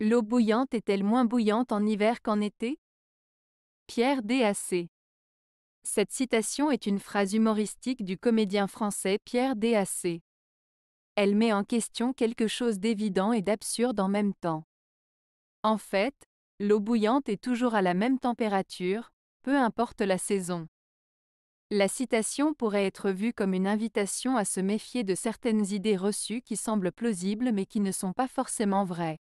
L'eau bouillante est-elle moins bouillante en hiver qu'en été Pierre Dac. Cette citation est une phrase humoristique du comédien français Pierre Dac. Elle met en question quelque chose d'évident et d'absurde en même temps. En fait, l'eau bouillante est toujours à la même température, peu importe la saison. La citation pourrait être vue comme une invitation à se méfier de certaines idées reçues qui semblent plausibles mais qui ne sont pas forcément vraies.